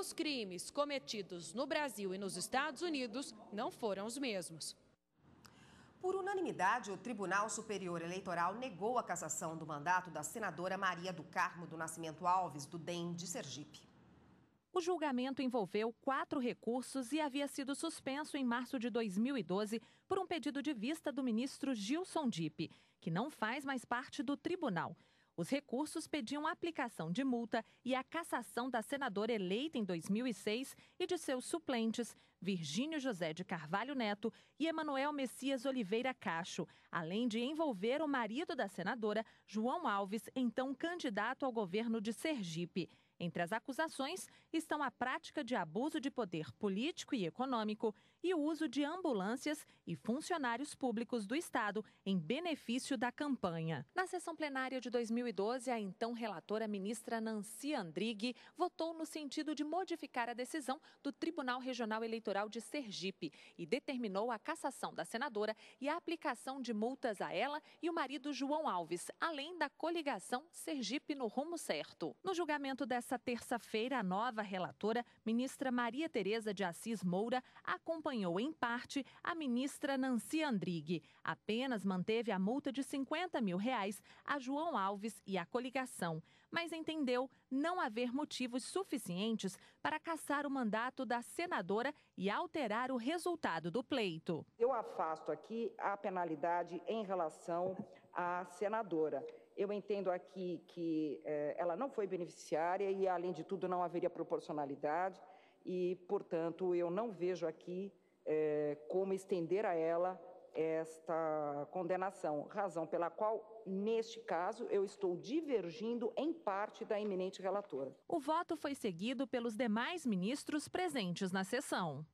os crimes cometidos no Brasil e nos Estados Unidos não foram os mesmos. Por unanimidade, o Tribunal Superior Eleitoral negou a cassação do mandato da senadora Maria do Carmo do Nascimento Alves, do DEM de Sergipe. O julgamento envolveu quatro recursos e havia sido suspenso em março de 2012 por um pedido de vista do ministro Gilson Dipe, que não faz mais parte do tribunal. Os recursos pediam a aplicação de multa e a cassação da senadora eleita em 2006 e de seus suplentes, Virgínio José de Carvalho Neto e Emanuel Messias Oliveira Cacho, além de envolver o marido da senadora, João Alves, então candidato ao governo de Sergipe. Entre as acusações estão a prática de abuso de poder político e econômico e o uso de ambulâncias e funcionários públicos do Estado em benefício da campanha. Na sessão plenária de 2012, a então relatora ministra Nancy Andrighi votou no sentido de modificar a decisão do Tribunal Regional Eleitoral de Sergipe e determinou a cassação da senadora e a aplicação de multas a ela e o marido João Alves, além da coligação Sergipe no rumo certo. No julgamento dessa Nessa terça-feira, a nova relatora, ministra Maria Tereza de Assis Moura, acompanhou em parte a ministra Nancy Andrighi. Apenas manteve a multa de 50 mil reais a João Alves e a coligação, mas entendeu não haver motivos suficientes para cassar o mandato da senadora e alterar o resultado do pleito. Eu afasto aqui a penalidade em relação à senadora. Eu entendo aqui que eh, ela não foi beneficiária e, além de tudo, não haveria proporcionalidade e, portanto, eu não vejo aqui eh, como estender a ela esta condenação, razão pela qual, neste caso, eu estou divergindo em parte da eminente relatora. O voto foi seguido pelos demais ministros presentes na sessão.